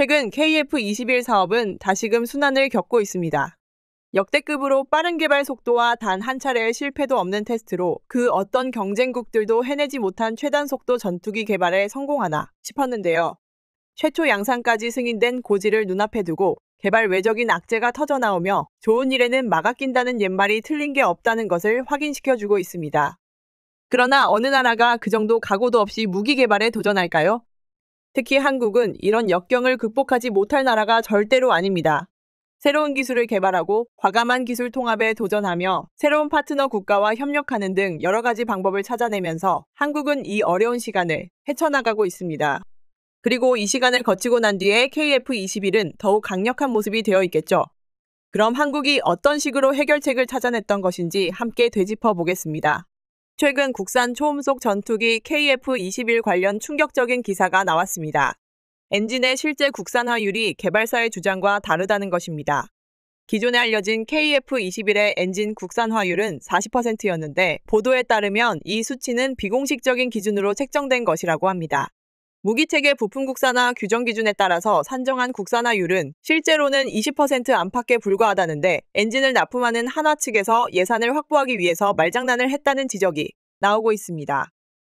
최근 KF21 사업은 다시금 순환을 겪고 있습니다. 역대급으로 빠른 개발 속도와 단 한 차례의 실패도 없는 테스트로 그 어떤 경쟁국들도 해내지 못한 최단 속도 전투기 개발에 성공하나 싶었는데요. 최초 양산까지 승인된 고지를 눈앞에 두고 개발 외적인 악재가 터져나오며 좋은 일에는 막아 낀다는 옛말이 틀린 게 없다는 것을 확인시켜주고 있습니다. 그러나 어느 나라가 그 정도 각오도 없이 무기 개발에 도전할까요? 특히 한국은 이런 역경을 극복하지 못할 나라가 절대로 아닙니다. 새로운 기술을 개발하고 과감한 기술 통합에 도전하며 새로운 파트너 국가와 협력하는 등 여러 가지 방법을 찾아내면서 한국은 이 어려운 시간을 헤쳐나가고 있습니다. 그리고 이 시간을 거치고 난 뒤에 KF21은 더욱 강력한 모습이 되어 있겠죠. 그럼 한국이 어떤 식으로 해결책을 찾아냈던 것인지 함께 되짚어 보겠습니다. 최근 국산 초음속 전투기 KF-21 관련 충격적인 기사가 나왔습니다. 엔진의 실제 국산화율이 개발사의 주장과 다르다는 것입니다. 기존에 알려진 KF-21의 엔진 국산화율은 40%였는데 보도에 따르면 이 수치는 비공식적인 기준으로 책정된 것이라고 합니다. 무기체계 부품 국산화 규정 기준에 따라서 산정한 국산화율은 실제로는 20% 안팎에 불과하다는데 엔진을 납품하는 한화 측에서 예산을 확보하기 위해서 말장난을 했다는 지적이 나오고 있습니다.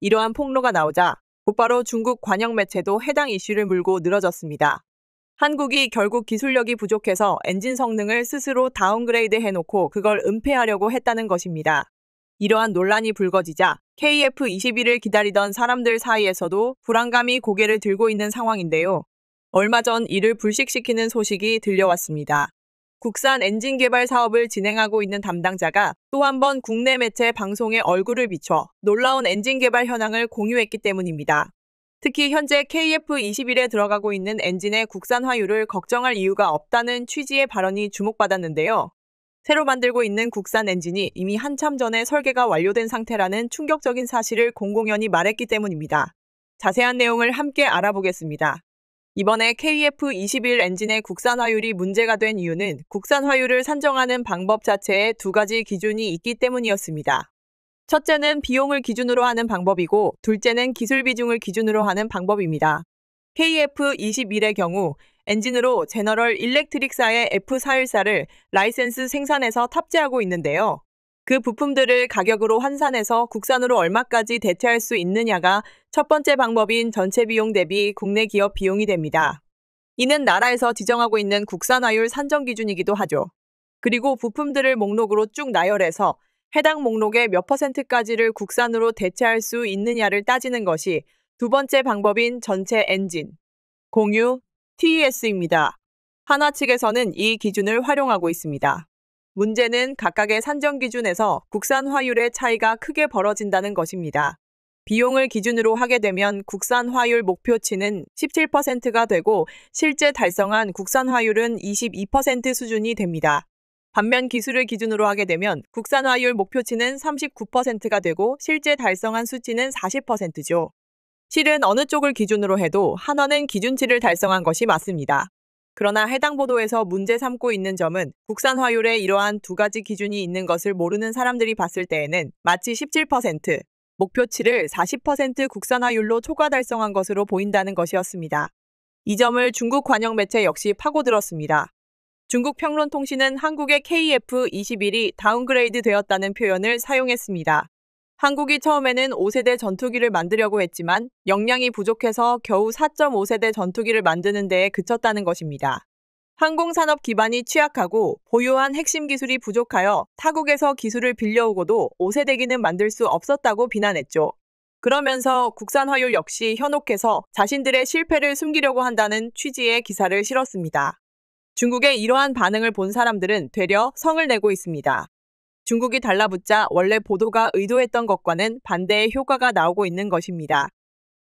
이러한 폭로가 나오자 곧바로 중국 관영 매체도 해당 이슈를 물고 늘어졌습니다. 한국이 결국 기술력이 부족해서 엔진 성능을 스스로 다운그레이드 해놓고 그걸 은폐하려고 했다는 것입니다. 이러한 논란이 불거지자 KF21을 기다리던 사람들 사이에서도 불안감이 고개를 들고 있는 상황인데요. 얼마 전 이를 불식시키는 소식이 들려왔습니다. 국산 엔진 개발 사업을 진행하고 있는 담당자가 또 한 번 국내 매체 방송에 얼굴을 비춰 놀라운 엔진 개발 현황을 공유했기 때문입니다. 특히 현재 KF21에 들어가고 있는 엔진의 국산화율을 걱정할 이유가 없다는 취지의 발언이 주목받았는데요. 새로 만들고 있는 국산 엔진이 이미 한참 전에 설계가 완료된 상태라는 충격적인 사실을 공공연히 말했기 때문입니다. 자세한 내용을 함께 알아보겠습니다. 이번에 KF21 엔진의 국산화율이 문제가 된 이유는 국산화율을 산정하는 방법 자체에 두 가지 기준이 있기 때문이었습니다. 첫째는 비용을 기준으로 하는 방법이고, 둘째는 기술 비중을 기준으로 하는 방법입니다. KF21의 경우 엔진으로 제너럴 일렉트릭사의 F414를 라이센스 생산에서 탑재하고 있는데요. 그 부품들을 가격으로 환산해서 국산으로 얼마까지 대체할 수 있느냐가 첫 번째 방법인 전체 비용 대비 국내 기업 비용이 됩니다. 이는 나라에서 지정하고 있는 국산화율 산정 기준이기도 하죠. 그리고 부품들을 목록으로 쭉 나열해서 해당 목록의 몇 퍼센트까지를 국산으로 대체할 수 있느냐를 따지는 것이 두 번째 방법인 전체 엔진, 공유, TES입니다. 하나 측에서는 이 기준을 활용하고 있습니다. 문제는 각각의 산정 기준에서 국산 화율의 차이가 크게 벌어진다는 것입니다. 비용을 기준으로 하게 되면 국산 화율 목표치는 17%가 되고 실제 달성한 국산 화율은 22% 수준이 됩니다. 반면 기술을 기준으로 하게 되면 국산화율 목표치는 39%가 되고 실제 달성한 수치는 40%죠. 실은 어느 쪽을 기준으로 해도 한화는 기준치를 달성한 것이 맞습니다. 그러나 해당 보도에서 문제 삼고 있는 점은 국산화율에 이러한 두 가지 기준이 있는 것을 모르는 사람들이 봤을 때에는 마치 17%, 목표치를 40% 국산화율로 초과 달성한 것으로 보인다는 것이었습니다. 이 점을 중국 관영 매체 역시 파고들었습니다. 중국 평론통신은 한국의 KF21이 다운그레이드 되었다는 표현을 사용했습니다. 한국이 처음에는 5세대 전투기를 만들려고 했지만 역량이 부족해서 겨우 4.5세대 전투기를 만드는 데에 그쳤다는 것입니다. 항공산업 기반이 취약하고 보유한 핵심 기술이 부족하여 타국에서 기술을 빌려오고도 5세대기는 만들 수 없었다고 비난했죠. 그러면서 국산화율 역시 현혹해서 자신들의 실패를 숨기려고 한다는 취지의 기사를 실었습니다. 중국의 이러한 반응을 본 사람들은 되려 성을 내고 있습니다. 중국이 달라붙자 원래 보도가 의도했던 것과는 반대의 효과가 나오고 있는 것입니다.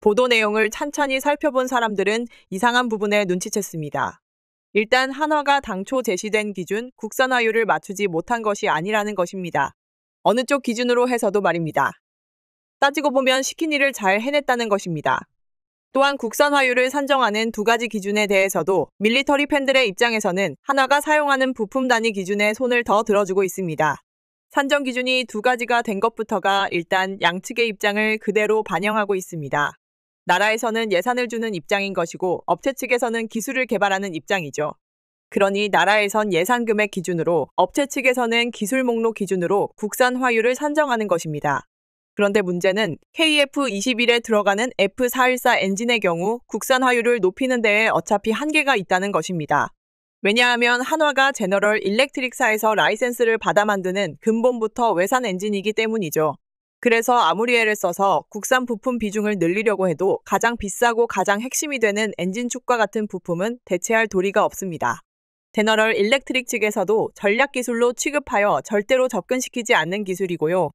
보도 내용을 찬찬히 살펴본 사람들은 이상한 부분에 눈치챘습니다. 일단 한화가 당초 제시된 기준 국산화율을 맞추지 못한 것이 아니라는 것입니다. 어느 쪽 기준으로 해서도 말입니다. 따지고 보면 시킨 일을 잘 해냈다는 것입니다. 또한 국산화율을 산정하는 두 가지 기준에 대해서도 밀리터리 팬들의 입장에서는 한화가 사용하는 부품 단위 기준에 손을 더 들어주고 있습니다. 산정 기준이 두 가지가 된 것부터가 일단 양측의 입장을 그대로 반영하고 있습니다. 나라에서는 예산을 주는 입장인 것이고 업체 측에서는 기술을 개발하는 입장이죠. 그러니 나라에선 예산 금액 기준으로 업체 측에서는 기술 목록 기준으로 국산 화유를 산정하는 것입니다. 그런데 문제는 KF21에 들어가는 F414 엔진의 경우 국산 화유를 높이는 데에 어차피 한계가 있다는 것입니다. 왜냐하면 한화가 제너럴 일렉트릭사에서 라이센스를 받아 만드는 근본부터 외산 엔진이기 때문이죠. 그래서 아무리에를 써서 국산 부품 비중을 늘리려고 해도 가장 비싸고 가장 핵심이 되는 엔진축과 같은 부품은 대체할 도리가 없습니다. 제너럴 일렉트릭 측에서도 전략 기술로 취급하여 절대로 접근시키지 않는 기술이고요.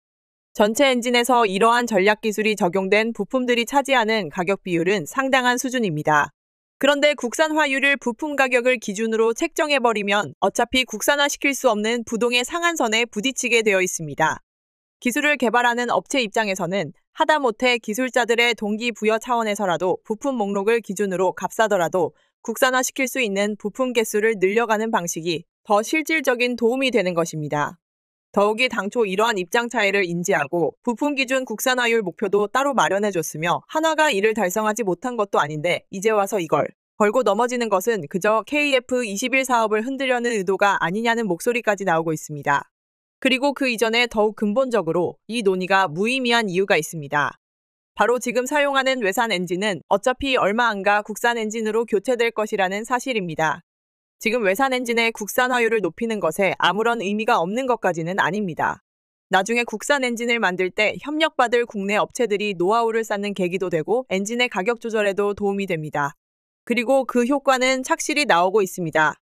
전체 엔진에서 이러한 전략 기술이 적용된 부품들이 차지하는 가격 비율은 상당한 수준입니다. 그런데 국산화유를 부품 가격을 기준으로 책정해버리면 어차피 국산화시킬 수 없는 부동의 상한선에 부딪히게 되어 있습니다. 기술을 개발하는 업체 입장에서는 하다못해 기술자들의 동기부여 차원에서라도 부품 목록을 기준으로 값싸더라도 국산화시킬 수 있는 부품 개수를 늘려가는 방식이 더 실질적인 도움이 되는 것입니다. 더욱이 당초 이러한 입장 차이를 인지하고 부품 기준 국산화율 목표도 따로 마련해줬으며 하나가 이를 달성하지 못한 것도 아닌데 이제 와서 이걸 걸고 넘어지는 것은 그저 KF21 사업을 흔들려는 의도가 아니냐는 목소리까지 나오고 있습니다. 그리고 그 이전에 더욱 근본적으로 이 논의가 무의미한 이유가 있습니다. 바로 지금 사용하는 외산 엔진은 어차피 얼마 안가 국산 엔진으로 교체될 것이라는 사실입니다. 지금 외산 엔진의 국산화율을 높이는 것에 아무런 의미가 없는 것까지는 아닙니다. 나중에 국산 엔진을 만들 때 협력받을 국내 업체들이 노하우를 쌓는 계기도 되고 엔진의 가격 조절에도 도움이 됩니다. 그리고 그 효과는 착실히 나오고 있습니다.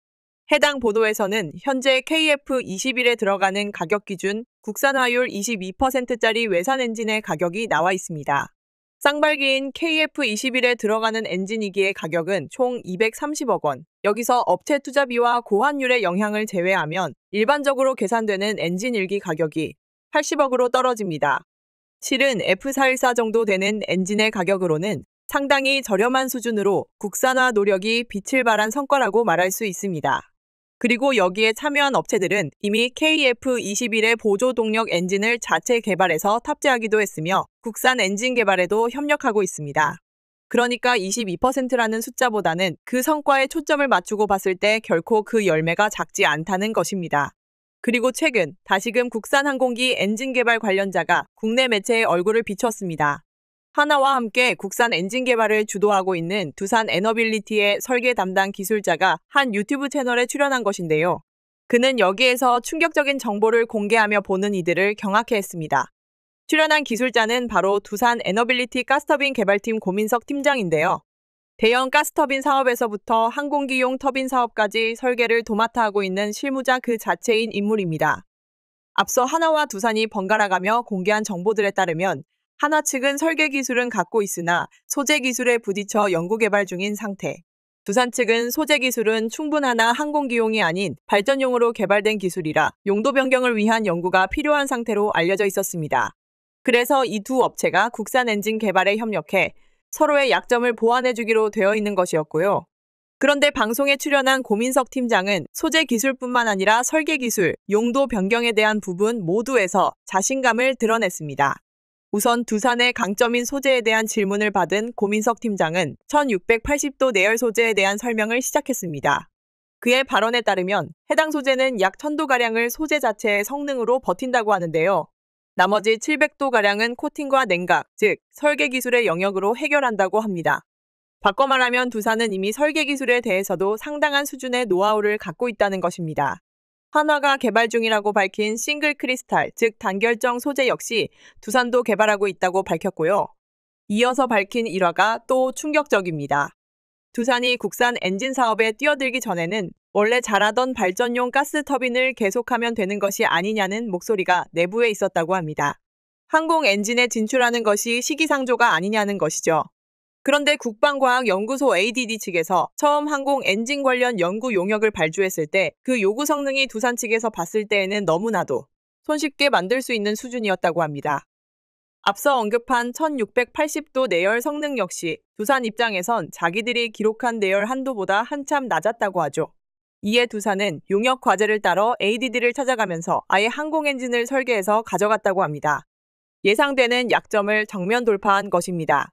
해당 보도에서는 현재 KF21에 들어가는 가격 기준 국산화율 22%짜리 외산 엔진의 가격이 나와 있습니다. 쌍발기인 KF21에 들어가는 엔진이기의 가격은 총 230억 원. 여기서 업체 투자비와 고환율의 영향을 제외하면 일반적으로 계산되는 엔진 일기 가격이 80억으로 떨어집니다. 실은 F414 정도 되는 엔진의 가격으로는 상당히 저렴한 수준으로 국산화 노력이 빛을 발한 성과라고 말할 수 있습니다. 그리고 여기에 참여한 업체들은 이미 KF21의 보조 동력 엔진을 자체 개발해서 탑재하기도 했으며 국산 엔진 개발에도 협력하고 있습니다. 그러니까 22%라는 숫자보다는 그 성과에 초점을 맞추고 봤을 때 결코 그 열매가 작지 않다는 것입니다. 그리고 최근 다시금 국산 항공기 엔진 개발 관련자가 국내 매체에 얼굴을 비쳤습니다. 하나와 함께 국산 엔진 개발을 주도하고 있는 두산 에너빌리티의 설계 담당 기술자가 한 유튜브 채널에 출연한 것인데요. 그는 여기에서 충격적인 정보를 공개하며 보는 이들을 경악해 했습니다. 출연한 기술자는 바로 두산 에너빌리티 가스터빈 개발팀 고민석 팀장인데요. 대형 가스터빈 사업에서부터 항공기용 터빈 사업까지 설계를 도맡아 하고 있는 실무자 그 자체인 인물입니다. 앞서 하나와 두산이 번갈아가며 공개한 정보들에 따르면 하나 측은 설계 기술은 갖고 있으나 소재 기술에 부딪혀 연구 개발 중인 상태. 두산 측은 소재 기술은 충분하나 항공기용이 아닌 발전용으로 개발된 기술이라 용도 변경을 위한 연구가 필요한 상태로 알려져 있었습니다. 그래서 이 두 업체가 국산 엔진 개발에 협력해 서로의 약점을 보완해주기로 되어 있는 것이었고요. 그런데 방송에 출연한 고민석 팀장은 소재 기술뿐만 아니라 설계 기술, 용도 변경에 대한 부분 모두에서 자신감을 드러냈습니다. 우선 두산의 강점인 소재에 대한 질문을 받은 고민석 팀장은 1680도 내열 소재에 대한 설명을 시작했습니다. 그의 발언에 따르면 해당 소재는 약 1000도가량을 소재 자체의 성능으로 버틴다고 하는데요. 나머지 700도가량은 코팅과 냉각, 즉 설계 기술의 영역으로 해결한다고 합니다. 바꿔 말하면 두산은 이미 설계 기술에 대해서도 상당한 수준의 노하우를 갖고 있다는 것입니다. 한화가 개발 중이라고 밝힌 싱글 크리스탈, 즉 단결정 소재 역시 두산도 개발하고 있다고 밝혔고요. 이어서 밝힌 일화가 또 충격적입니다. 두산이 국산 엔진 사업에 뛰어들기 전에는 원래 잘하던 발전용 가스 터빈을 계속하면 되는 것이 아니냐는 목소리가 내부에 있었다고 합니다. 항공 엔진에 진출하는 것이 시기상조가 아니냐는 것이죠. 그런데 국방과학연구소 ADD 측에서 처음 항공 엔진 관련 연구 용역을 발주했을 때 그 요구 성능이 두산 측에서 봤을 때에는 너무나도 손쉽게 만들 수 있는 수준이었다고 합니다. 앞서 언급한 1680도 내열 성능 역시 두산 입장에선 자기들이 기록한 내열 한도보다 한참 낮았다고 하죠. 이에 두산은 용역 과제를 따러 ADD를 찾아가면서 아예 항공 엔진을 설계해서 가져갔다고 합니다. 예상되는 약점을 정면 돌파한 것입니다.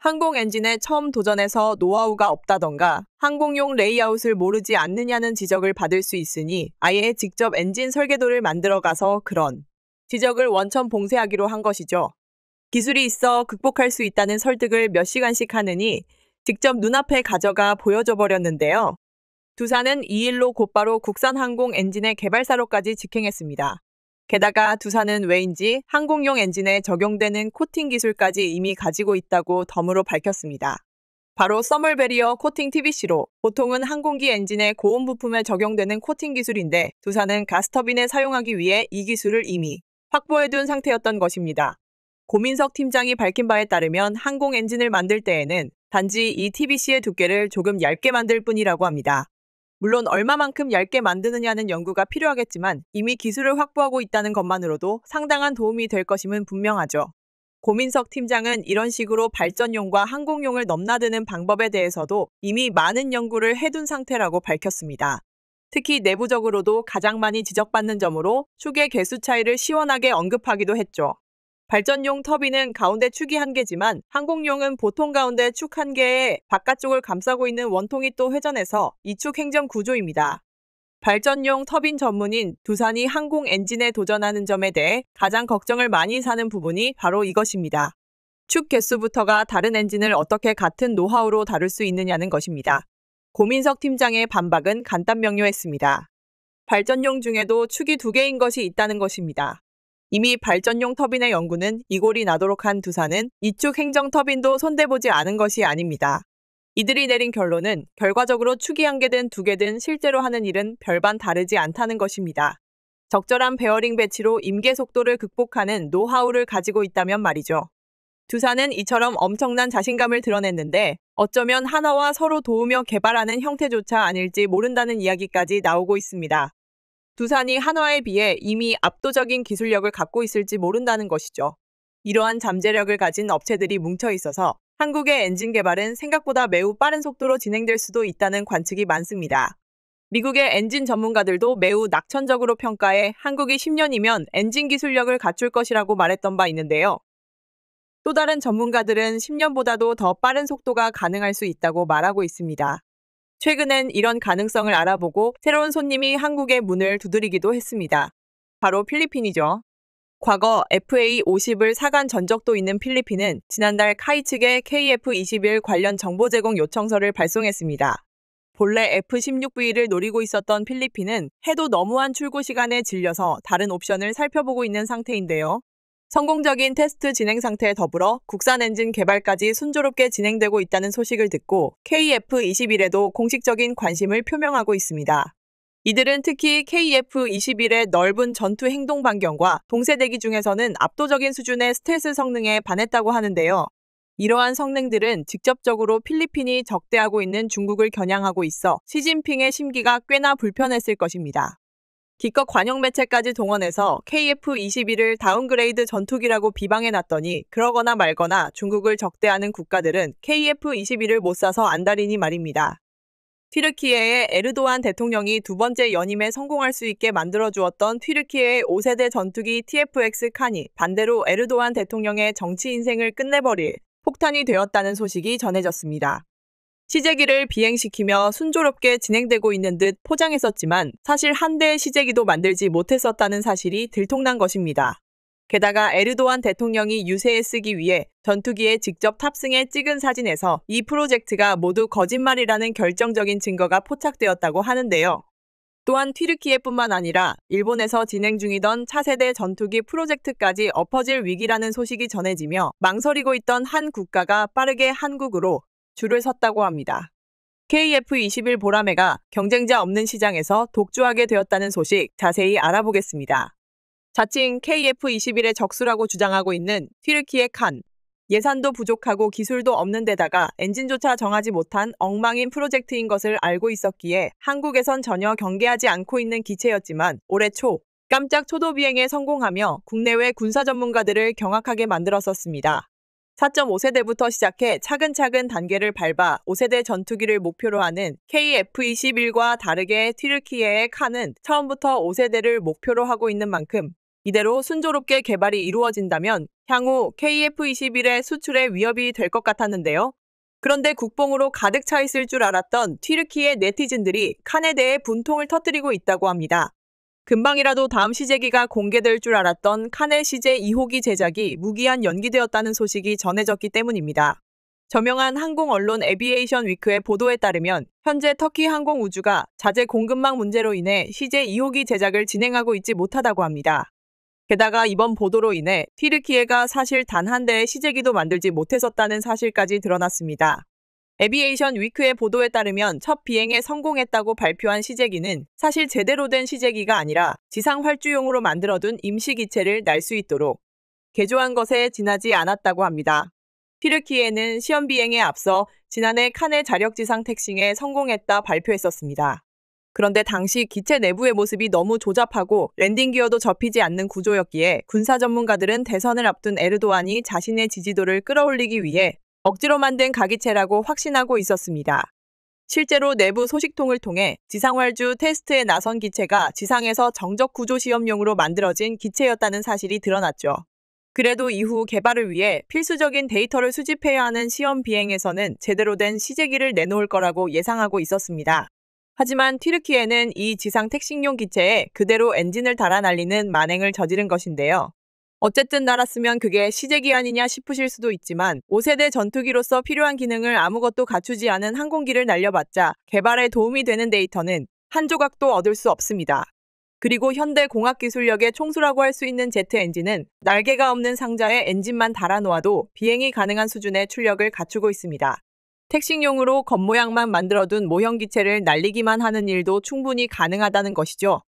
항공 엔진에 처음 도전해서 노하우가 없다던가 항공용 레이아웃을 모르지 않느냐는 지적을 받을 수 있으니 아예 직접 엔진 설계도를 만들어가서 그런 지적을 원천 봉쇄하기로 한 것이죠. 기술이 있어 극복할 수 있다는 설득을 몇 시간씩 하느니 직접 눈앞에 가져가 보여줘 버렸는데요. 두산은 이 일로 곧바로 국산 항공 엔진의 개발사로까지 직행했습니다. 게다가 두산은 왜인지 항공용 엔진에 적용되는 코팅 기술까지 이미 가지고 있다고 덤으로 밝혔습니다. 바로 써멀 베리어 코팅 TBC로 보통은 항공기 엔진의 고온 부품에 적용되는 코팅 기술인데 두산은 가스터빈에 사용하기 위해 이 기술을 이미 확보해둔 상태였던 것입니다. 고민석 팀장이 밝힌 바에 따르면 항공 엔진을 만들 때에는 단지 이 TBC의 두께를 조금 얇게 만들 뿐이라고 합니다. 물론 얼마만큼 얇게 만드느냐는 연구가 필요하겠지만 이미 기술을 확보하고 있다는 것만으로도 상당한 도움이 될 것임은 분명하죠. 고민석 팀장은 이런 식으로 발전용과 항공용을 넘나드는 방법에 대해서도 이미 많은 연구를 해둔 상태라고 밝혔습니다. 특히 내부적으로도 가장 많이 지적받는 점으로 축의 개수 차이를 시원하게 언급하기도 했죠. 발전용 터빈은 가운데 축이 한 개지만 항공용은 보통 가운데 축 한 개에 바깥쪽을 감싸고 있는 원통이 또 회전해서 이축 행정 구조입니다. 발전용 터빈 전문인 두산이 항공 엔진에 도전하는 점에 대해 가장 걱정을 많이 사는 부분이 바로 이것입니다. 축 개수부터가 다른 엔진을 어떻게 같은 노하우로 다룰 수 있느냐는 것입니다. 고민석 팀장의 반박은 간단 명료했습니다. 발전용 중에도 축이 두 개인 것이 있다는 것입니다. 이미 발전용 터빈의 연구는 이골이 나도록 한 두산은 이쪽 행정 터빈도 손대보지 않은 것이 아닙니다. 이들이 내린 결론은 결과적으로 축이 한 개든 두 개든 실제로 하는 일은 별반 다르지 않다는 것입니다. 적절한 베어링 배치로 임계 속도를 극복하는 노하우를 가지고 있다면 말이죠. 두산은 이처럼 엄청난 자신감을 드러냈는데 어쩌면 하나와 서로 도우며 개발하는 형태조차 아닐지 모른다는 이야기까지 나오고 있습니다. 두산이 한화에 비해 이미 압도적인 기술력을 갖고 있을지 모른다는 것이죠. 이러한 잠재력을 가진 업체들이 뭉쳐 있어서 한국의 엔진 개발은 생각보다 매우 빠른 속도로 진행될 수도 있다는 관측이 많습니다. 미국의 엔진 전문가들도 매우 낙천적으로 평가해 한국이 10년이면 엔진 기술력을 갖출 것이라고 말했던 바 있는데요. 또 다른 전문가들은 10년보다도 더 빠른 속도가 가능할 수 있다고 말하고 있습니다. 최근엔 이런 가능성을 알아보고 새로운 손님이 한국의 문을 두드리기도 했습니다. 바로 필리핀이죠. 과거 FA50을 사간 전적도 있는 필리핀은 지난달 카이 측에 KF21 관련 정보 제공 요청서를 발송했습니다. 본래 F16V를 노리고 있었던 필리핀은 해도 너무한 출고 시간에 질려서 다른 옵션을 살펴보고 있는 상태인데요. 성공적인 테스트 진행 상태에 더불어 국산 엔진 개발까지 순조롭게 진행되고 있다는 소식을 듣고 KF21에도 공식적인 관심을 표명하고 있습니다. 이들은 특히 KF21의 넓은 전투 행동 반경과 동세대기 중에서는 압도적인 수준의 스텔스 성능에 반했다고 하는데요. 이러한 성능들은 직접적으로 필리핀이 적대하고 있는 중국을 겨냥하고 있어 시진핑의 심기가 꽤나 불편했을 것입니다. 기껏 관영 매체까지 동원해서 k f 2 1을 다운그레이드 전투기라고 비방해놨더니 그러거나 말거나 중국을 적대하는 국가들은 k f 2 1을못 사서 안달이니 말입니다. 튀르키예의 에르도안 대통령이 두 번째 연임에 성공할 수 있게 만들어주었던 튀르키예의 5세대 전투기 TFX 칸이 반대로 에르도안 대통령의 정치 인생을 끝내버릴 폭탄이 되었다는 소식이 전해졌습니다. 시제기를 비행시키며 순조롭게 진행되고 있는 듯 포장했었지만 사실 한 대의 시제기도 만들지 못했었다는 사실이 들통난 것입니다. 게다가 에르도안 대통령이 유세에 쓰기 위해 전투기에 직접 탑승해 찍은 사진에서 이 프로젝트가 모두 거짓말이라는 결정적인 증거가 포착되었다고 하는데요. 또한 튀르키예뿐만 아니라 일본에서 진행 중이던 차세대 전투기 프로젝트까지 엎어질 위기라는 소식이 전해지며 망설이고 있던 한 국가가 빠르게 한국으로 줄을 섰다고 합니다. KF21 보라매가 경쟁자 없는 시장에서 독주하게 되었다는 소식 자세히 알아보겠습니다. 자칭 KF21의 적수라고 주장하고 있는 튀르키의 칸. 예산도 부족하고 기술도 없는 데다가 엔진조차 정하지 못한 엉망인 프로젝트인 것을 알고 있었기에 한국에선 전혀 경계하지 않고 있는 기체였지만 올해 초 깜짝 초도 비행에 성공하며 국내외 군사 전문가들을 경악하게 만들었었습니다. 4.5세대부터 시작해 차근차근 단계를 밟아 5세대 전투기를 목표로 하는 KF-21과 다르게 튀르키예의 칸은 처음부터 5세대를 목표로 하고 있는 만큼 이대로 순조롭게 개발이 이루어진다면 향후 KF-21의 수출에 위협이 될 것 같았는데요. 그런데 국뽕으로 가득 차 있을 줄 알았던 튀르키의 네티즌들이 칸에 대해 분통을 터뜨리고 있다고 합니다. 금방이라도 다음 시제기가 공개될 줄 알았던 카넬 시제 2호기 제작이 무기한 연기되었다는 소식이 전해졌기 때문입니다. 저명한 항공 언론 에비에이션 위크의 보도에 따르면 현재 터키 항공우주가 자재 공급망 문제로 인해 시제 2호기 제작을 진행하고 있지 못하다고 합니다. 게다가 이번 보도로 인해 튀르키에가 사실 단 한 대의 시제기도 만들지 못했었다는 사실까지 드러났습니다. 에비에이션 위크의 보도에 따르면 첫 비행에 성공했다고 발표한 시제기는 사실 제대로 된 시제기가 아니라 지상 활주용으로 만들어둔 임시 기체를 날 수 있도록 개조한 것에 지나지 않았다고 합니다. 피르키에는 시험 비행에 앞서 지난해 칸의 자력지상 택싱에 성공했다 발표했었습니다. 그런데 당시 기체 내부의 모습이 너무 조잡하고 랜딩 기어도 접히지 않는 구조였기에 군사 전문가들은 대선을 앞둔 에르도안이 자신의 지지도를 끌어올리기 위해 억지로 만든 가기체라고 확신하고 있었습니다. 실제로 내부 소식통을 통해 지상활주 테스트에 나선 기체가 지상에서 정적 구조 시험용으로 만들어진 기체였다는 사실이 드러났죠. 그래도 이후 개발을 위해 필수적인 데이터를 수집해야 하는 시험 비행에서는 제대로 된 시제기를 내놓을 거라고 예상하고 있었습니다. 하지만 티르키에는이 지상 택식용 기체에 그대로 엔진을 달아 날리는 만행을 저지른 것인데요. 어쨌든 날았으면 그게 시제기한이냐 싶으실 수도 있지만 5세대 전투기로서 필요한 기능을 아무것도 갖추지 않은 항공기를 날려봤자 개발에 도움이 되는 데이터는 한 조각도 얻을 수 없습니다. 그리고 현대 공학 기술력의 총수라고 할 수 있는 제트 엔진은 날개가 없는 상자에 엔진만 달아놓아도 비행이 가능한 수준의 출력을 갖추고 있습니다. 택식용으로 겉모양만 만들어둔 모형 기체를 날리기만 하는 일도 충분히 가능하다는 것이죠.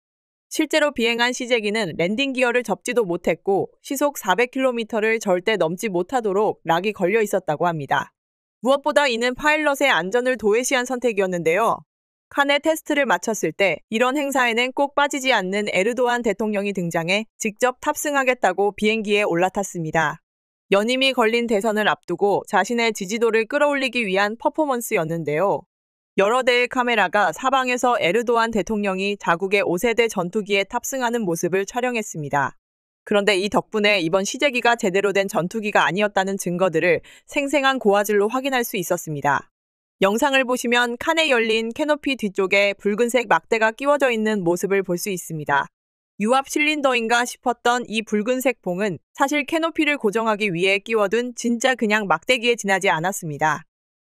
실제로 비행한 시제기는 랜딩 기어를 접지도 못했고 시속 400km를 절대 넘지 못하도록 락이 걸려 있었다고 합니다. 무엇보다 이는 파일럿의 안전을 도외시한 선택이었는데요. 칸의 테스트를 마쳤을 때 이런 행사에는 꼭 빠지지 않는 에르도안 대통령이 등장해 직접 탑승하겠다고 비행기에 올라탔습니다. 연임이 걸린 대선을 앞두고 자신의 지지도를 끌어올리기 위한 퍼포먼스였는데요. 여러 대의 카메라가 사방에서 에르도안 대통령이 자국의 5세대 전투기에 탑승하는 모습을 촬영했습니다. 그런데 이 덕분에 이번 시제기가 제대로 된 전투기가 아니었다는 증거들을 생생한 고화질로 확인할 수 있었습니다. 영상을 보시면 칸에 열린 캐노피 뒤쪽에 붉은색 막대가 끼워져 있는 모습을 볼 수 있습니다. 유압 실린더인가 싶었던 이 붉은색 봉은 사실 캐노피를 고정하기 위해 끼워둔 진짜 그냥 막대기에 지나지 않았습니다.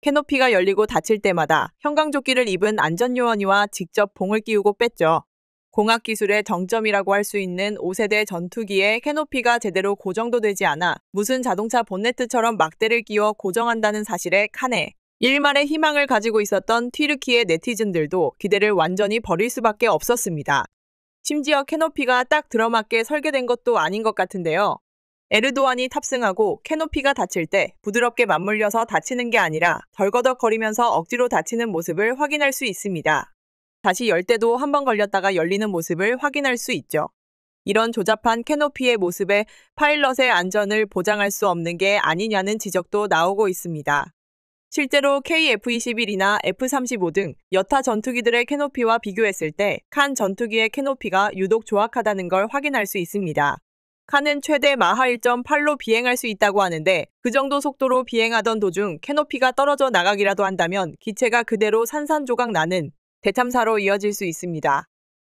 캐노피가 열리고 닫힐 때마다 형광조끼를 입은 안전요원이와 직접 봉을 끼우고 뺐죠. 공학 기술의 정점이라고 할 수 있는 5세대 전투기에 캐노피가 제대로 고정도 되지 않아 무슨 자동차 본네트처럼 막대를 끼워 고정한다는 사실에 칸에 일말의 희망을 가지고 있었던 튀르키의 네티즌들도 기대를 완전히 버릴 수밖에 없었습니다. 심지어 캐노피가 딱 들어맞게 설계된 것도 아닌 것 같은데요. 에르도안이 탑승하고 캐노피가 닫힐 때 부드럽게 맞물려서 닫히는 게 아니라 덜거덕거리면서 억지로 닫히는 모습을 확인할 수 있습니다. 다시 열 때도 한 번 걸렸다가 열리는 모습을 확인할 수 있죠. 이런 조잡한 캐노피의 모습에 파일럿의 안전을 보장할 수 없는 게 아니냐는 지적도 나오고 있습니다. 실제로 KF-21이나 F-35 등 여타 전투기들의 캐노피와 비교했을 때 칸 전투기의 캐노피가 유독 조악하다는 걸 확인할 수 있습니다. 칸은 최대 마하 1.8로 비행할 수 있다고 하는데 그 정도 속도로 비행하던 도중 캐노피가 떨어져 나가기라도 한다면 기체가 그대로 산산조각 나는 대참사로 이어질 수 있습니다.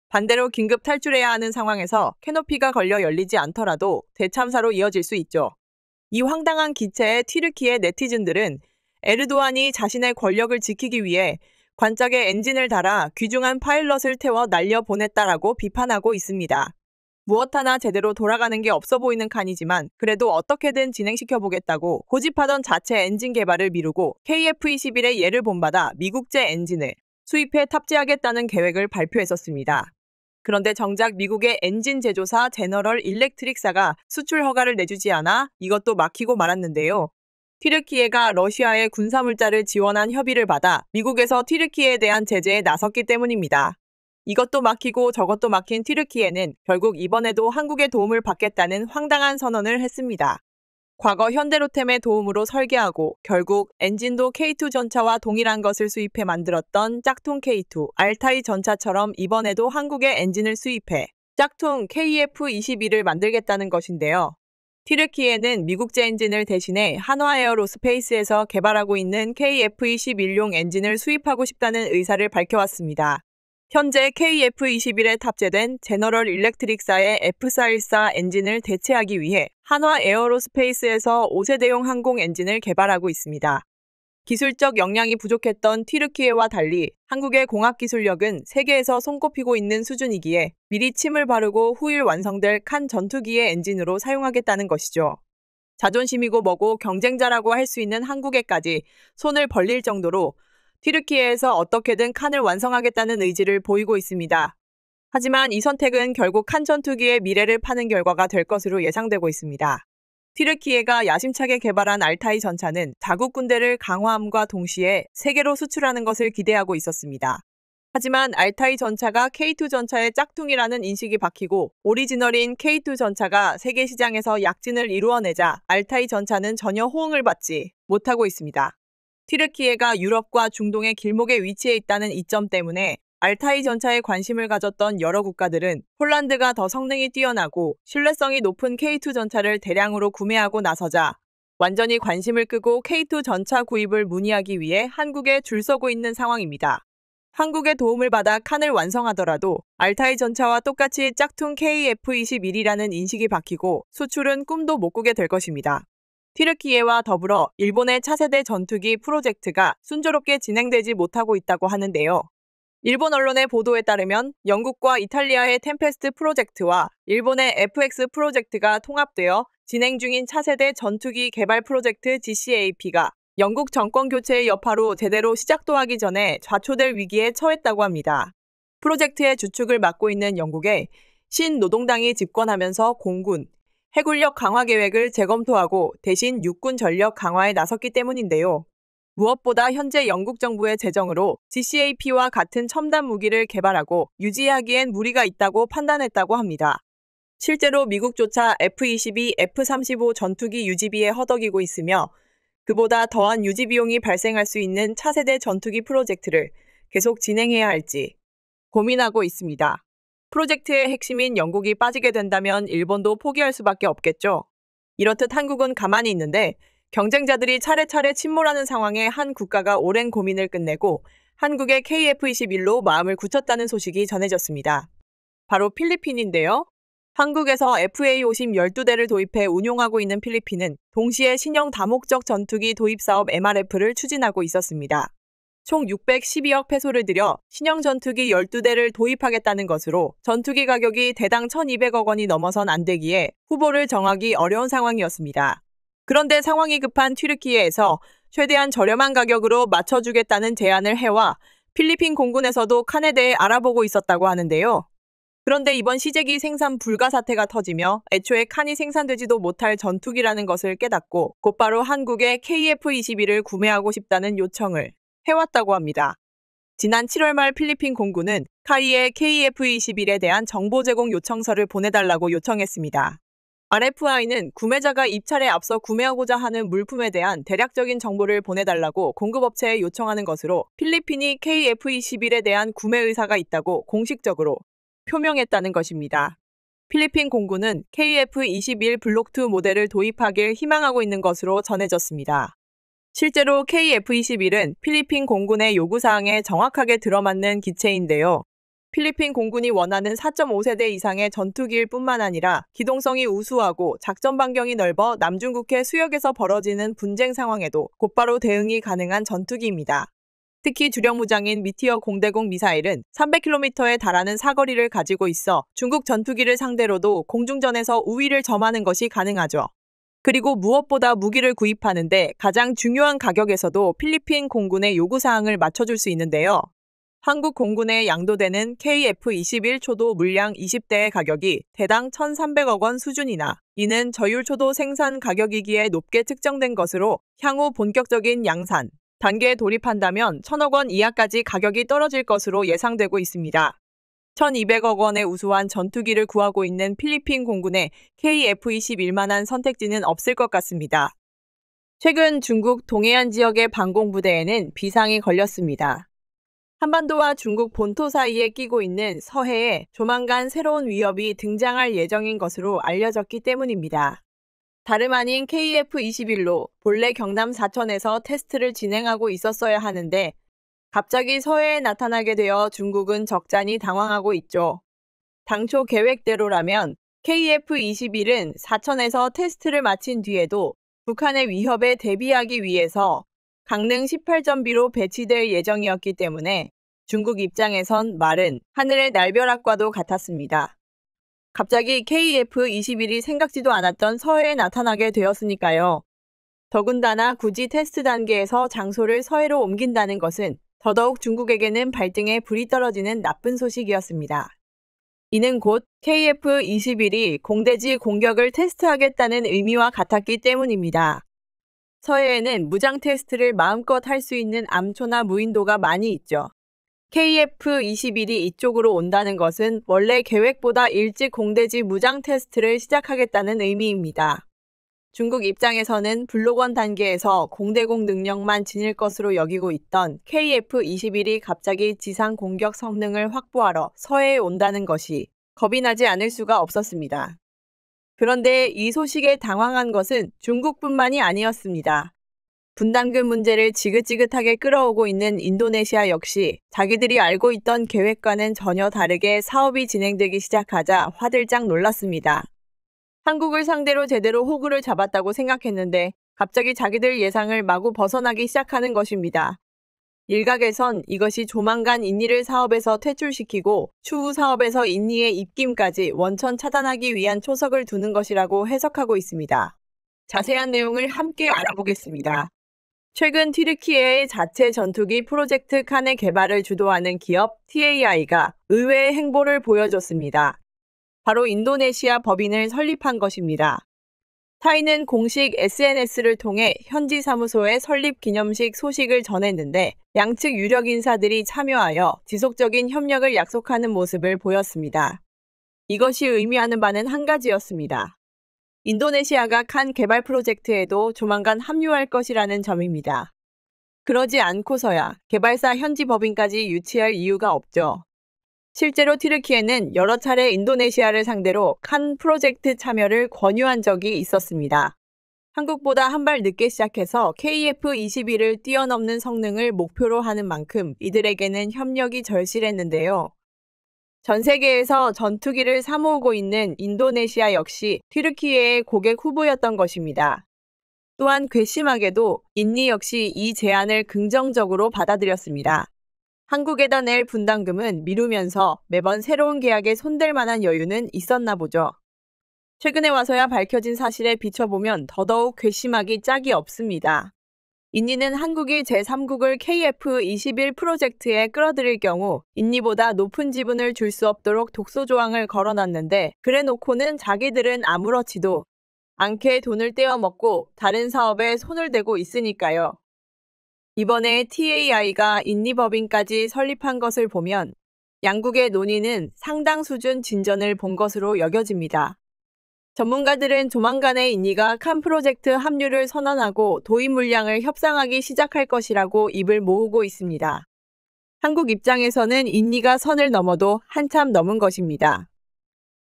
반대로 긴급 탈출해야 하는 상황에서 캐노피가 걸려 열리지 않더라도 대참사로 이어질 수 있죠. 이 황당한 기체에 튀르키의 네티즌들은 에르도안이 자신의 권력을 지키기 위해 관짝에 엔진을 달아 귀중한 파일럿을 태워 날려 보냈다라고 비판하고 있습니다. 무엇 하나 제대로 돌아가는 게 없어 보이는 칸이지만 그래도 어떻게든 진행시켜 보겠다고 고집하던 자체 엔진 개발을 미루고 KF-21의 예를 본받아 미국제 엔진을 수입해 탑재하겠다는 계획을 발표했었습니다. 그런데 정작 미국의 엔진 제조사 제너럴 일렉트릭사가 수출 허가를 내주지 않아 이것도 막히고 말았는데요. 티르키에가 러시아의 군사물자를 지원한 협의를 받아 미국에서 티르키에 대한 제재에 나섰기 때문입니다. 이것도 막히고 저것도 막힌 튀르키에는 결국 이번에도 한국의 도움을 받겠다는 황당한 선언을 했습니다. 과거 현대로템의 도움으로 설계하고 결국 엔진도 K2 전차와 동일한 것을 수입해 만들었던 짝퉁 K2, 알타이 전차처럼 이번에도 한국의 엔진을 수입해 짝퉁 KF-22를 만들겠다는 것인데요. 티르키에는 미국제 엔진을 대신해 한화 에어로스페이스에서 개발하고 있는 KF-21용 엔진을 수입하고 싶다는 의사를 밝혀왔습니다. 현재 KF-21에 탑재된 제너럴 일렉트릭사의 F414 엔진을 대체하기 위해 한화 에어로스페이스에서 5세대용 항공 엔진을 개발하고 있습니다. 기술적 역량이 부족했던 티르키에와 달리 한국의 공학 기술력은 세계에서 손꼽히고 있는 수준이기에 미리 침을 바르고 후일 완성될 칸 전투기의 엔진으로 사용하겠다는 것이죠. 자존심이고 뭐고 경쟁자라고 할 수 있는 한국에까지 손을 벌릴 정도로 튀르키예에서 어떻게든 칸을 완성하겠다는 의지를 보이고 있습니다. 하지만 이 선택은 결국 칸 전투기의 미래를 파는 결과가 될 것으로 예상되고 있습니다. 튀르키예가 야심차게 개발한 알타이 전차는 자국 군대를 강화함과 동시에 세계로 수출하는 것을 기대하고 있었습니다. 하지만 알타이 전차가 K2 전차의 짝퉁이라는 인식이 박히고 오리지널인 K2 전차가 세계 시장에서 약진을 이루어내자 알타이 전차는 전혀 호응을 받지 못하고 있습니다. 티르키예가 유럽과 중동의 길목에 위치해 있다는 이점 때문에 알타이 전차에 관심을 가졌던 여러 국가들은 폴란드가 더 성능이 뛰어나고 신뢰성이 높은 K2 전차를 대량으로 구매하고 나서자 완전히 관심을 끄고 K2 전차 구입을 문의하기 위해 한국에 줄 서고 있는 상황입니다. 한국의 도움을 받아 칸을 완성하더라도 알타이 전차와 똑같이 짝퉁 KF-21이라는 인식이 박히고 수출은 꿈도 못 꾸게 될 것입니다. 튀르키예와 더불어 일본의 차세대 전투기 프로젝트가 순조롭게 진행되지 못하고 있다고 하는데요. 일본 언론의 보도에 따르면 영국과 이탈리아의 템페스트 프로젝트와 일본의 FX 프로젝트가 통합되어 진행 중인 차세대 전투기 개발 프로젝트 GCAP가 영국 정권 교체의 여파로 제대로 시작도 하기 전에 좌초될 위기에 처했다고 합니다. 프로젝트의 주축을 맡고 있는 영국의 신 노동당이 집권하면서 공군, 해군력 강화 계획을 재검토하고 대신 육군 전력 강화에 나섰기 때문인데요. 무엇보다 현재 영국 정부의 재정으로 GCAP와 같은 첨단 무기를 개발하고 유지하기엔 무리가 있다고 판단했다고 합니다. 실제로 미국조차 F-22, F-35 전투기 유지비에 허덕이고 있으며 그보다 더한 유지 비용이 발생할 수 있는 차세대 전투기 프로젝트를 계속 진행해야 할지 고민하고 있습니다. 프로젝트의 핵심인 영국이 빠지게 된다면 일본도 포기할 수밖에 없겠죠. 이렇듯 한국은 가만히 있는데 경쟁자들이 차례차례 침몰하는 상황에 한 국가가 오랜 고민을 끝내고 한국의 KF-21로 마음을 굳혔다는 소식이 전해졌습니다. 바로 필리핀인데요. 한국에서 FA-50 12대를 도입해 운용하고 있는 필리핀은 동시에 신형 다목적 전투기 도입 사업 MRF를 추진하고 있었습니다. 총 612억 페소를 들여 신형 전투기 12대를 도입하겠다는 것으로 전투기 가격이 대당 1,200억 원이 넘어선 안 되기에 후보를 정하기 어려운 상황이었습니다. 그런데 상황이 급한 튀르키예에서 최대한 저렴한 가격으로 맞춰주겠다는 제안을 해와 필리핀 공군에서도 칸에 대해 알아보고 있었다고 하는데요. 그런데 이번 시제기 생산 불가 사태가 터지며 애초에 칸이 생산되지도 못할 전투기라는 것을 깨닫고 곧바로 한국의 k f 2 1을 구매하고 싶다는 요청을 해왔다고 합니다. 지난 7월 말 필리핀 공군은 카이의 KF-21에 대한 정보 제공 요청서를 보내달라고 요청했습니다. RFI는 구매자가 입찰에 앞서 구매하고자 하는 물품에 대한 대략적인 정보를 보내달라고 공급업체에 요청하는 것으로 필리핀이 KF-21에 대한 구매 의사가 있다고 공식적으로 표명했다는 것입니다. 필리핀 공군은 KF-21 블록2 모델을 도입하길 희망하고 있는 것으로 전해졌습니다. 실제로 KF-21은 필리핀 공군의 요구사항에 정확하게 들어맞는 기체인데요. 필리핀 공군이 원하는 4.5세대 이상의 전투기일 뿐만 아니라 기동성이 우수하고 작전 반경이 넓어 남중국해 수역에서 벌어지는 분쟁 상황에도 곧바로 대응이 가능한 전투기입니다. 특히 주력무장인 미티어 공대공 미사일은 300km에 달하는 사거리를 가지고 있어 중국 전투기를 상대로도 공중전에서 우위를 점하는 것이 가능하죠. 그리고 무엇보다 무기를 구입하는데 가장 중요한 가격에서도 필리핀 공군의 요구사항을 맞춰줄 수 있는데요. 한국 공군에 양도되는 KF-21 초도 물량 20대의 가격이 대당 1,300억 원 수준이나 이는 저율 초도 생산 가격이기에 높게 특정된 것으로 향후 본격적인 양산 단계에 돌입한다면 1,000억 원 이하까지 가격이 떨어질 것으로 예상되고 있습니다. 1200억 원의 우수한 전투기를 구하고 있는 필리핀 공군의 KF-21만한 선택지는 없을 것 같습니다. 최근 중국 동해안 지역의 방공부대에는 비상이 걸렸습니다. 한반도와 중국 본토 사이에 끼고 있는 서해에 조만간 새로운 위협이 등장할 예정인 것으로 알려졌기 때문입니다. 다름 아닌 KF-21로 본래 경남 사천에서 테스트를 진행하고 있었어야 하는데 갑자기 서해에 나타나게 되어 중국은 적잖이 당황하고 있죠. 당초 계획대로라면 KF-21은 사천에서 테스트를 마친 뒤에도 북한의 위협에 대비하기 위해서 강릉 18전비로 배치될 예정이었기 때문에 중국 입장에선 말은 하늘의 날벼락과도 같았습니다. 갑자기 KF-21이 생각지도 않았던 서해에 나타나게 되었으니까요. 더군다나 굳이 테스트 단계에서 장소를 서해로 옮긴다는 것은 더더욱 중국에게는 발등에 불이 떨어지는 나쁜 소식이었습니다. 이는 곧 KF-21이 공대지 공격을 테스트하겠다는 의미와 같았기 때문입니다. 서해에는 무장 테스트를 마음껏 할 수 있는 암초나 무인도가 많이 있죠. KF-21이 이쪽으로 온다는 것은 원래 계획보다 일찍 공대지 무장 테스트를 시작하겠다는 의미입니다. 중국 입장에서는 블록원 단계에서 공대공 능력만 지닐 것으로 여기고 있던 KF-21이 갑자기 지상 공격 성능을 확보하러 서해에 온다는 것이 겁이 나지 않을 수가 없었습니다. 그런데 이 소식에 당황한 것은 중국뿐만이 아니었습니다. 분담금 문제를 지긋지긋하게 끌어오고 있는 인도네시아 역시 자기들이 알고 있던 계획과는 전혀 다르게 사업이 진행되기 시작하자 화들짝 놀랐습니다. 한국을 상대로 제대로 호구를 잡았다고 생각했는데 갑자기 자기들 예상을 마구 벗어나기 시작하는 것입니다. 일각에선 이것이 조만간 인니를 사업에서 퇴출시키고 추후 사업에서 인니의 입김까지 원천 차단하기 위한 초석을 두는 것이라고 해석하고 있습니다. 자세한 내용을 함께 알아보겠습니다. 최근 티르키에의 자체 전투기 프로젝트 칸의 개발을 주도하는 기업 TAI가 의외의 행보를 보여줬습니다. 바로 인도네시아 법인을 설립한 것입니다. 타이는 공식 SNS를 통해 현지 사무소의 설립 기념식 소식을 전했는데 양측 유력 인사들이 참여하여 지속적인 협력을 약속하는 모습을 보였습니다. 이것이 의미하는 바는 한 가지였습니다. 인도네시아가 칸 개발 프로젝트에도 조만간 합류할 것이라는 점입니다. 그러지 않고서야 개발사 현지 법인까지 유치할 이유가 없죠. 실제로 튀르키에는 여러 차례 인도네시아를 상대로 칸 프로젝트 참여를 권유한 적이 있었습니다. 한국보다 한 발 늦게 시작해서 KF-21을 뛰어넘는 성능을 목표로 하는 만큼 이들에게는 협력이 절실했는데요. 전 세계에서 전투기를 사모으고 있는 인도네시아 역시 튀르키예의 고객 후보였던 것입니다. 또한 괘씸하게도 인니 역시 이 제안을 긍정적으로 받아들였습니다. 한국에다 낼 분담금은 미루면서 매번 새로운 계약에 손댈 만한 여유는 있었나 보죠. 최근에 와서야 밝혀진 사실에 비춰보면 더더욱 괘씸하기 짝이 없습니다. 인니는 한국이 제3국을 KF21 프로젝트에 끌어들일 경우 인니보다 높은 지분을 줄 수 없도록 독소 조항을 걸어놨는데 그래놓고는 자기들은 아무렇지도 않게 돈을 떼어먹고 다른 사업에 손을 대고 있으니까요. 이번에 TAI가 인니법인까지 설립한 것을 보면 양국의 논의는 상당 수준 진전을 본 것으로 여겨집니다. 전문가들은 조만간에 인니가 칸 프로젝트 합류를 선언하고 도입 물량을 협상하기 시작할 것이라고 입을 모으고 있습니다. 한국 입장에서는 인니가 선을 넘어도 한참 넘은 것입니다.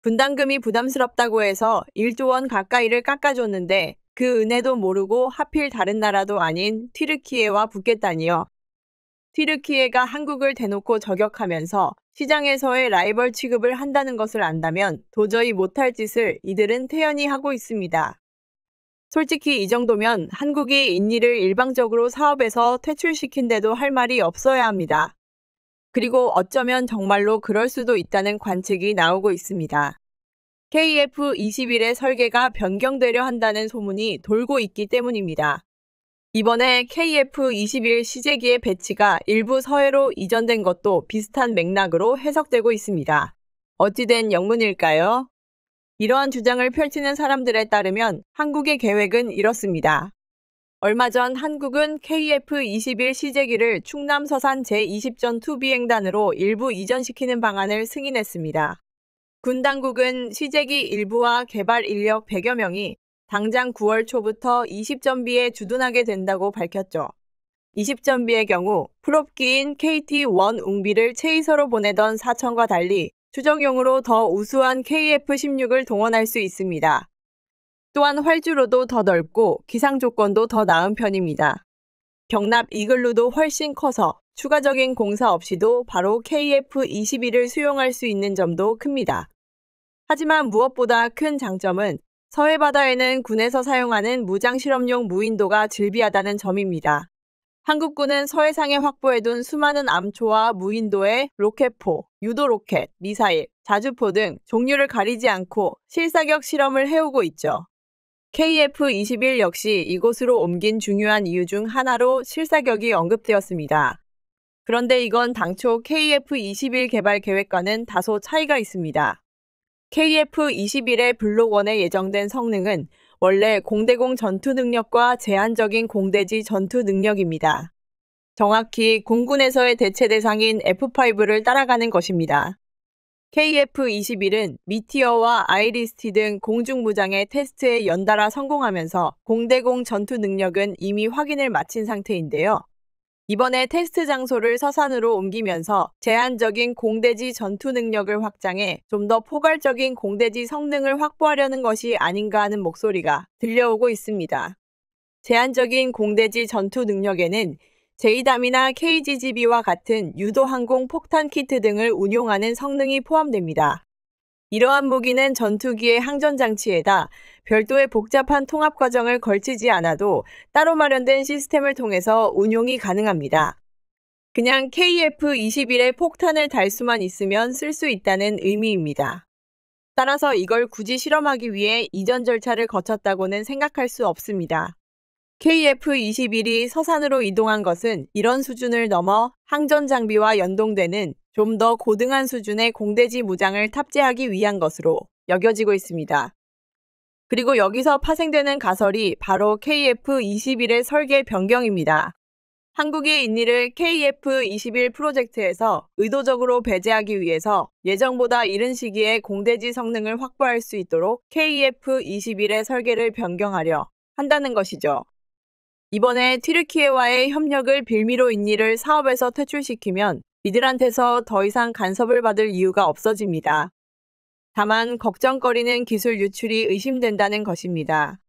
분담금이 부담스럽다고 해서 1조 원 가까이를 깎아줬는데 그 은혜도 모르고 하필 다른 나라도 아닌 튀르키예와 붙겠다니요. 튀르키예가 한국을 대놓고 저격하면서 시장에서의 라이벌 취급을 한다는 것을 안다면 도저히 못할 짓을 이들은 태연히 하고 있습니다. 솔직히 이 정도면 한국이 인니를 일방적으로 사업에서 퇴출시킨데도 할 말이 없어야 합니다. 그리고 어쩌면 정말로 그럴 수도 있다는 관측이 나오고 있습니다. KF-21의 설계가 변경되려 한다는 소문이 돌고 있기 때문입니다. 이번에 KF-21 시제기의 배치가 일부 서해로 이전된 것도 비슷한 맥락으로 해석되고 있습니다. 어찌된 영문일까요? 이러한 주장을 펼치는 사람들에 따르면 한국의 계획은 이렇습니다. 얼마 전 한국은 KF-21 시제기를 충남 서산 제20전투 비행단으로 일부 이전시키는 방안을 승인했습니다. 군 당국은 시제기 일부와 개발 인력 100여 명이 당장 9월 초부터 20전비에 주둔하게 된다고 밝혔죠. 20전비의 경우 풀옵기인 KT-1 웅비를 체이서로 보내던 사천과 달리 추적용으로 더 우수한 KF-16을 동원할 수 있습니다. 또한 활주로도 더 넓고 기상 조건도 더 나은 편입니다. 경납 이글루도 훨씬 커서 추가적인 공사 없이도 바로 k f 2 1을 수용할 수 있는 점도 큽니다. 하지만 무엇보다 큰 장점은 서해 바다에는 군에서 사용하는 무장 실험용 무인도가 즐비하다는 점입니다. 한국군은 서해상에 확보해둔 수많은 암초와 무인도에 로켓포, 유도 로켓, 미사일, 자주포 등 종류를 가리지 않고 실사격 실험을 해오고 있죠. KF-21 역시 이곳으로 옮긴 중요한 이유 중 하나로 실사격이 언급되었습니다. 그런데 이건 당초 KF21 개발 계획과는 다소 차이가 있습니다. KF21의 블록원에 예정된 성능은 원래 공대공 전투 능력과 제한적인 공대지 전투 능력입니다. 정확히 공군에서의 대체 대상인 F5를 따라가는 것입니다. KF-21은 미티어와 아이리스티 등 공중무장의 테스트에 연달아 성공하면서 공대공 전투 능력은 이미 확인을 마친 상태인데요. 이번에 테스트 장소를 서산으로 옮기면서 제한적인 공대지 전투 능력을 확장해 좀 더 포괄적인 공대지 성능을 확보하려는 것이 아닌가 하는 목소리가 들려오고 있습니다. 제한적인 공대지 전투 능력에는 제이담이나 KGGB와 같은 유도항공 폭탄 키트 등을 운용하는 성능이 포함됩니다. 이러한 무기는 전투기의 항전 장치에다 별도의 복잡한 통합 과정을 걸치지 않아도 따로 마련된 시스템을 통해서 운용이 가능합니다. 그냥 KF-21에 폭탄을 달 수만 있으면 쓸 수 있다는 의미입니다. 따라서 이걸 굳이 실험하기 위해 이전 절차를 거쳤다고는 생각할 수 없습니다. KF-21이 서산으로 이동한 것은 이런 수준을 넘어 항전 장비와 연동되는 좀더 고등한 수준의 공대지 무장을 탑재하기 위한 것으로 여겨지고 있습니다. 그리고 여기서 파생되는 가설이 바로 KF-21의 설계 변경입니다. 한국의 인니를 KF-21 프로젝트에서 의도적으로 배제하기 위해서 예정보다 이른 시기에 공대지 성능을 확보할 수 있도록 KF-21의 설계를 변경하려 한다는 것이죠. 이번에 튀르키예와의 협력을 빌미로 인니를 사업에서 퇴출시키면 이들한테서 더 이상 간섭을 받을 이유가 없어집니다. 다만 걱정거리는 기술 유출이 의심된다는 것입니다.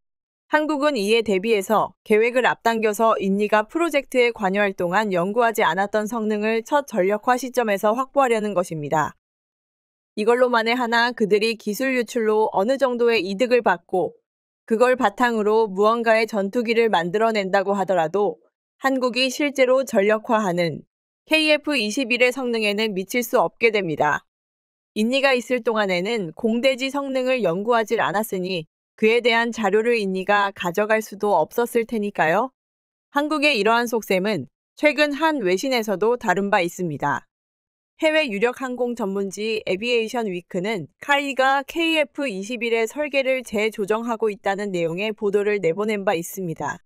한국은 이에 대비해서 계획을 앞당겨서 인니가 프로젝트에 관여할 동안 연구하지 않았던 성능을 첫 전력화 시점에서 확보하려는 것입니다. 이걸로만에 하나 그들이 기술 유출로 어느 정도의 이득을 받고 그걸 바탕으로 무언가의 전투기를 만들어낸다고 하더라도 한국이 실제로 전력화하는 KF21의 성능에는 미칠 수 없게 됩니다. 인니가 있을 동안에는 공대지 성능을 연구하질 않았으니 그에 대한 자료를 인니가 가져갈 수도 없었을 테니까요. 한국의 이러한 속셈은 최근 한 외신에서도 다룬바 있습니다. 해외 유력 항공 전문지 에비에이션 위크는 카이가 KF-21의 설계를 재조정하고 있다는 내용의 보도를 내보낸 바 있습니다.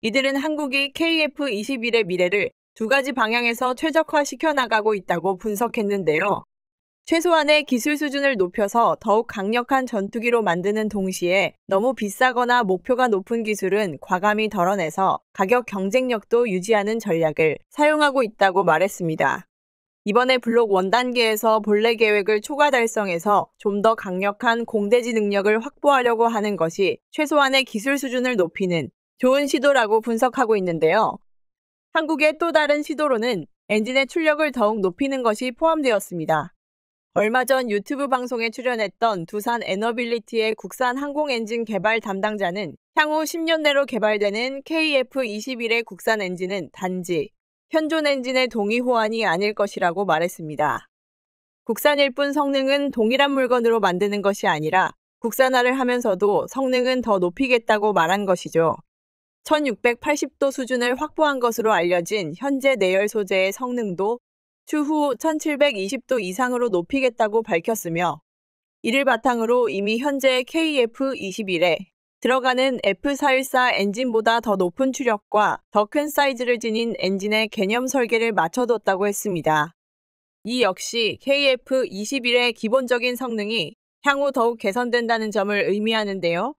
이들은 한국이 KF-21의 미래를 두 가지 방향에서 최적화시켜 나가고 있다고 분석했는데요. 최소한의 기술 수준을 높여서 더욱 강력한 전투기로 만드는 동시에 너무 비싸거나 목표가 높은 기술은 과감히 덜어내서 가격 경쟁력도 유지하는 전략을 사용하고 있다고 말했습니다. 이번에 블록 1단계에서 본래 계획을 초과 달성해서 좀 더 강력한 공대지 능력을 확보하려고 하는 것이 최소한의 기술 수준을 높이는 좋은 시도라고 분석하고 있는데요. 한국의 또 다른 시도로는 엔진의 출력을 더욱 높이는 것이 포함되었습니다. 얼마 전 유튜브 방송에 출연했던 두산 에너빌리티의 국산 항공 엔진 개발 담당자는 향후 10년 내로 개발되는 KF21의 국산 엔진은 단지 현존 엔진의 동의 호환이 아닐 것이라고 말했습니다. 국산일 뿐 성능은 동일한 물건으로 만드는 것이 아니라 국산화를 하면서도 성능은 더 높이겠다고 말한 것이죠. 1680도 수준을 확보한 것으로 알려진 현재 내열 소재의 성능도 추후 1720도 이상으로 높이겠다고 밝혔으며 이를 바탕으로 이미 현재 KF-21에 들어가는 F414 엔진보다 더 높은 추력과 더 큰 사이즈를 지닌 엔진의 개념 설계를 맞춰뒀다고 했습니다. 이 역시 KF-21의 기본적인 성능이 향후 더욱 개선된다는 점을 의미하는데요.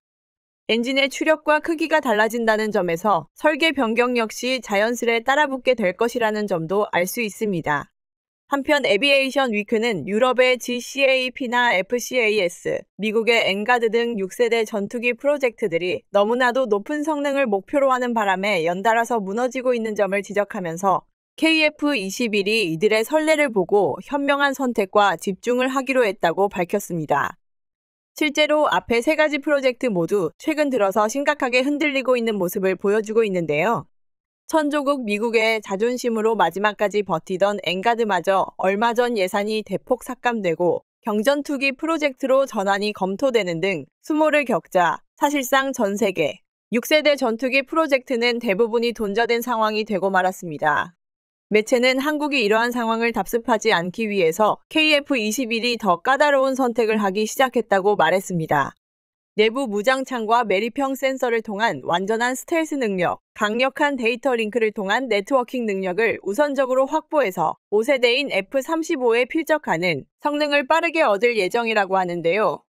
엔진의 추력과 크기가 달라진다는 점에서 설계 변경 역시 자연스레 따라붙게 될 것이라는 점도 알 수 있습니다. 한편 에비에이션 위크는 유럽의 GCAP나 FCAS, 미국의 엔가드 등 6세대 전투기 프로젝트들이 너무나도 높은 성능을 목표로 하는 바람에 연달아서 무너지고 있는 점을 지적하면서 KF-21이 이들의 선례를 보고 현명한 선택과 집중을 하기로 했다고 밝혔습니다. 실제로 앞에 세 가지 프로젝트 모두 최근 들어서 심각하게 흔들리고 있는 모습을 보여주고 있는데요. 천조국 미국의 자존심으로 마지막까지 버티던 엥가드마저 얼마 전 예산이 대폭 삭감되고 경전 투기 프로젝트로 전환이 검토되는 등 수모를 겪자 사실상 전 세계 6세대 전투기 프로젝트는 대부분이 돈자된 상황이 되고 말았습니다. 매체는 한국이 이러한 상황을 답습하지 않기 위해서 KF21이 더 까다로운 선택을 하기 시작했다고 말했습니다. 내부 무장창과 메리평 센서를 통한 완전한 스텔스 능력, 강력한 데이터 링크를 통한 네트워킹 능력을 우선적으로 확보해서 5세대인 F-35에 필적하는 성능을 빠르게 얻을 예정이라고 하는데요.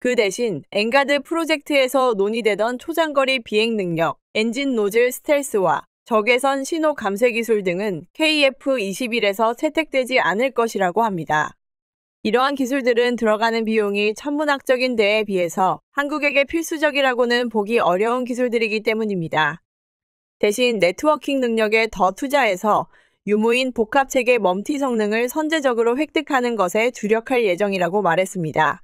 그 대신 엔가드 프로젝트에서 논의되던 초장거리 비행 능력, 엔진 노즐 스텔스와 적외선 신호 감쇄 기술 등은 KF21에서 채택되지 않을 것이라고 합니다. 이러한 기술들은 들어가는 비용이 천문학적인 데에 비해서 한국에게 필수적이라고는 보기 어려운 기술들이기 때문입니다. 대신 네트워킹 능력에 더 투자해서 유무인 복합체계 멈티 성능을 선제적으로 획득하는 것에 주력할 예정이라고 말했습니다.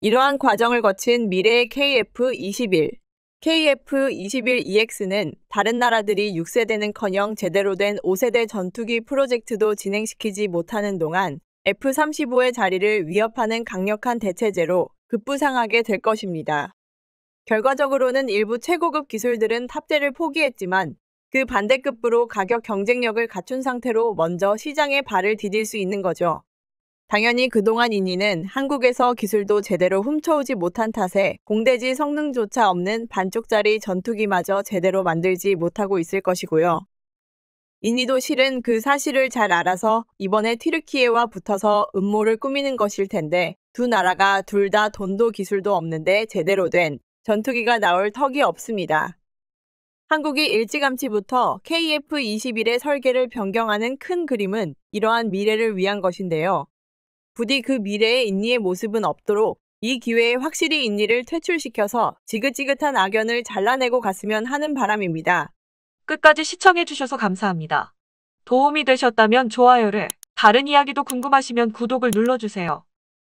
이러한 과정을 거친 미래의 KF-21, KF-21EX는 다른 나라들이 6세대는커녕 제대로 된 5세대 전투기 프로젝트도 진행시키지 못하는 동안 F-35의 자리를 위협하는 강력한 대체제로 급부상하게 될 것입니다. 결과적으로는 일부 최고급 기술들은 탑재를 포기했지만 그 반대급부로 가격 경쟁력을 갖춘 상태로 먼저 시장에 발을 디딜 수 있는 거죠. 당연히 그동안 인니는 한국에서 기술도 제대로 훔쳐오지 못한 탓에 공대지 성능조차 없는 반쪽짜리 전투기마저 제대로 만들지 못하고 있을 것이고요. 인니도 실은 그 사실을 잘 알아서 이번에 티르키에와 붙어서 음모를 꾸미는 것일 텐데 두 나라가 둘 다 돈도 기술도 없는데 제대로 된 전투기가 나올 턱이 없습니다. 한국이 일찌감치부터 KF-21의 설계를 변경하는 큰 그림은 이러한 미래를 위한 것인데요. 부디 그 미래의 인니의 모습은 없도록 이 기회에 확실히 인니를 퇴출시켜서 지긋지긋한 악연을 잘라내고 갔으면 하는 바람입니다. 끝까지 시청해주셔서 감사합니다. 도움이 되셨다면 좋아요를, 다른 이야기도 궁금하시면 구독을 눌러주세요.